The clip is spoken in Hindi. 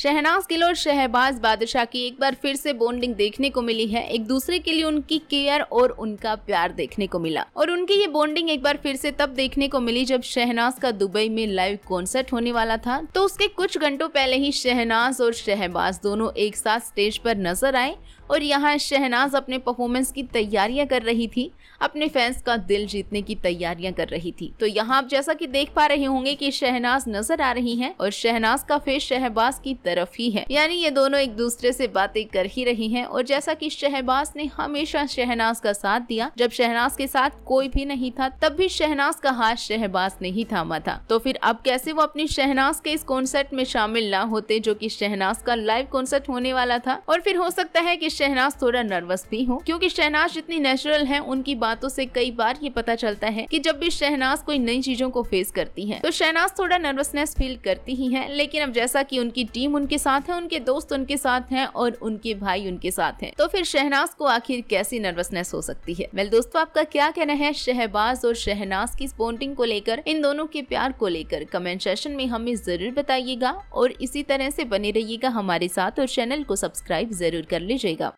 शहनाज गिल और शहबाज बादशाह की एक बार फिर से बॉन्डिंग देखने को मिली है एक दूसरे के लिए उनकी केयर और उनका प्यार देखने को मिला और उनकी ये बॉन्डिंग एक बार फिर से तब देखने को मिली जब शहनाज का दुबई में लाइव कॉन्सर्ट होने वाला था तो उसके कुछ घंटों पहले ही शहनाज और शहबाज दोनों एक साथ स्टेज पर नजर आए और यहाँ शहनाज अपने परफॉर्मेंस की तैयारियां कर रही थी अपने फैंस का दिल जीतने की तैयारियां कर रही थी तो यहाँ आप जैसा कि देख पा रहे होंगे कि शहनाज नजर आ रही हैं और शहनाज का फेस शहबाज की तरफ ही है यानी ये दोनों एक दूसरे से बातें कर ही रही हैं और जैसा कि शहबाज ने हमेशा शहनाज का साथ दिया जब शहनाज के साथ कोई भी नहीं था तब भी शहनाज का हाथ शहबाज ने ही थामा था तो फिर अब कैसे वो अपनी शहनाज के इस कॉन्सर्ट में शामिल ना होते जो की शहनाज का लाइव कॉन्सर्ट होने वाला था और फिर हो सकता है की शहनाज थोड़ा नर्वस भी हो क्यूँकी शहनाज जितनी नेचुरल है उनकी बातों से कई बार ये पता चलता है की जब भी शहनाज कोई नई चीजों को फेस करती है तो शहनाज थोड़ा नर्वसनेस फील करती ही है लेकिन अब जैसा की उनकी टीम उनके साथ हैं उनके दोस्त उनके साथ हैं और उनके भाई उनके साथ हैं तो फिर शहनाज को आखिर कैसी नर्वसनेस हो सकती है मेरे दोस्तों आपका क्या कहना है शहबाज और शहनाज की बॉन्डिंग को लेकर इन दोनों के प्यार को लेकर कमेंट सेशन में हमें जरूर बताइएगा और इसी तरह से बने रहिएगा हमारे साथ और चैनल को सब्सक्राइब जरूर कर लीजिएगा